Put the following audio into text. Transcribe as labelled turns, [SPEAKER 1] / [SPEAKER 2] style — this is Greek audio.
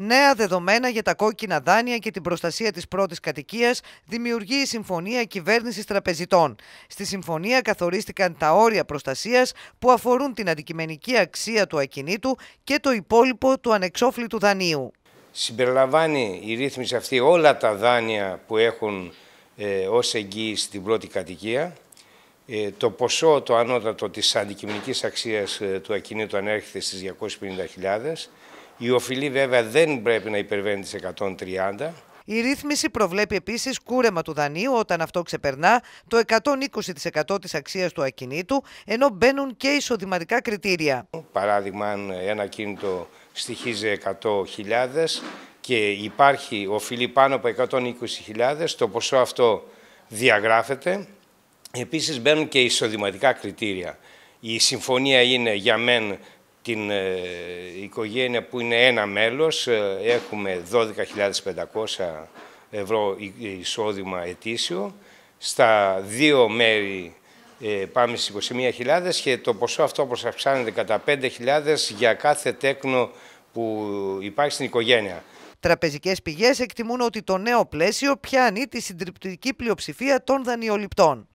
[SPEAKER 1] Νέα δεδομένα για τα κόκκινα δάνεια και την προστασία της πρώτης κατοικίας δημιουργεί η Συμφωνία Κυβέρνησης Τραπεζιτών. Στη συμφωνία καθορίστηκαν τα όρια προστασίας που αφορούν την αντικειμενική αξία του ακινήτου και το υπόλοιπο του ανεξόφλητου
[SPEAKER 2] δανείου. Συμπεριλαμβάνει η ρύθμιση αυτή όλα τα δάνεια που έχουν ε, ως εγγύηση την πρώτη κατοικία ε, το ποσό το ανώτατο της αντικειμενικής αξίας ε, του ακινήτου ανέρχεται στις 250.000. Η οφειλή βέβαια δεν πρέπει να υπερβαίνει τις 130.
[SPEAKER 1] Η ρύθμιση προβλέπει επίσης κούρεμα του δανείου όταν αυτό ξεπερνά το 120% της αξίας του ακινήτου, ενώ μπαίνουν και εισοδηματικά κριτήρια.
[SPEAKER 2] Παράδειγμα, αν ένα ακίνητο στοιχίζει 100.000 και υπάρχει οφειλή πάνω από 120.000, το ποσό αυτό διαγράφεται. Επίσης μπαίνουν και εισοδηματικά κριτήρια. Η συμφωνία είναι για μεν την ε, οικογένεια που είναι ένα μέλος. Ε, έχουμε 12.500 ευρώ εισόδημα ετήσιο. Στα δύο μέρη ε, πάμε στις 21.000 και το ποσό αυτό όπως αυξάνεται κατά 5.000 για κάθε τέκνο που υπάρχει στην οικογένεια.
[SPEAKER 1] Τραπεζικές πηγές εκτιμούν ότι το νέο πλαίσιο πιάνει τη συντριπτική πλειοψηφία των δανειοληπτών.